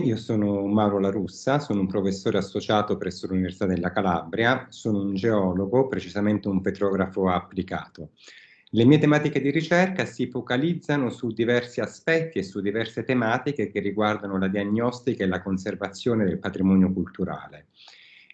Io sono Mauro La Russa, sono un professore associato presso l'Università della Calabria, sono un geologo, precisamente un petrografo applicato. Le mie tematiche di ricerca si focalizzano su diversi aspetti e su diverse tematiche che riguardano la diagnostica e la conservazione del patrimonio culturale.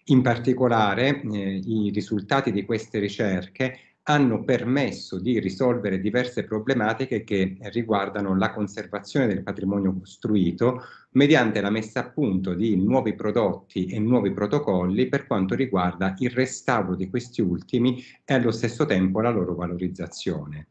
In particolare eh, i risultati di queste ricerche hanno permesso di risolvere diverse problematiche che riguardano la conservazione del patrimonio costruito mediante la messa a punto di nuovi prodotti e nuovi protocolli per quanto riguarda il restauro di questi ultimi e allo stesso tempo la loro valorizzazione.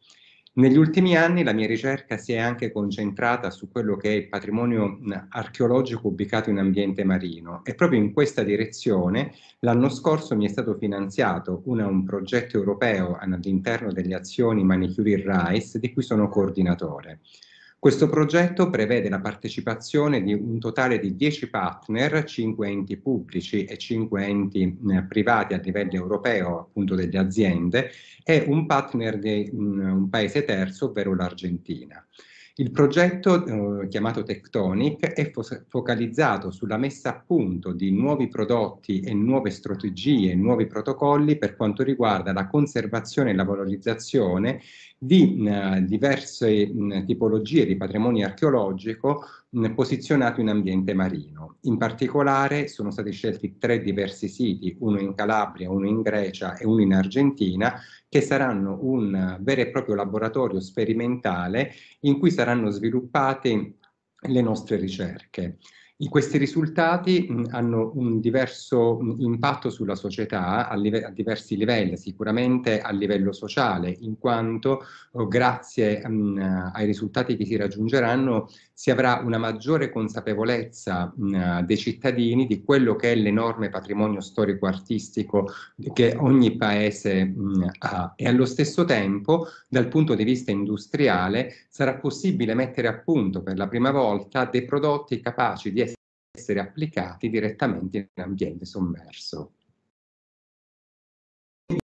Negli ultimi anni la mia ricerca si è anche concentrata su quello che è il patrimonio archeologico ubicato in ambiente marino e proprio in questa direzione l'anno scorso mi è stato finanziato una, un progetto europeo eh, all'interno delle azioni Manicuri Rice di cui sono coordinatore. Questo progetto prevede la partecipazione di un totale di 10 partner, 5 enti pubblici e 5 enti eh, privati a livello europeo, appunto delle aziende, e un partner di mh, un paese terzo, ovvero l'Argentina. Il progetto, eh, chiamato Tectonic, è fo focalizzato sulla messa a punto di nuovi prodotti e nuove strategie, nuovi protocolli per quanto riguarda la conservazione e la valorizzazione di eh, diverse mh, mm, tipologie di patrimonio archeologico mh, mm, posizionato in ambiente marino. In particolare sono stati scelti tre diversi siti, uno in Calabria, uno in Grecia e uno in Argentina, che saranno un vero e proprio laboratorio sperimentale in cui saranno sviluppate le nostre ricerche. I, questi risultati mh, hanno un diverso mh, impatto sulla società a, a, diversi livelli, sicuramente a livello sociale, in quanto oh, grazie mh, ai risultati che si raggiungeranno si avrà una maggiore consapevolezza dei cittadini di quello che è l'enorme patrimonio storico-artistico che ogni paese ha e allo stesso tempo dal punto di vista industriale sarà possibile mettere a punto per la prima volta dei prodotti capaci di essere applicati direttamente in ambiente sommerso.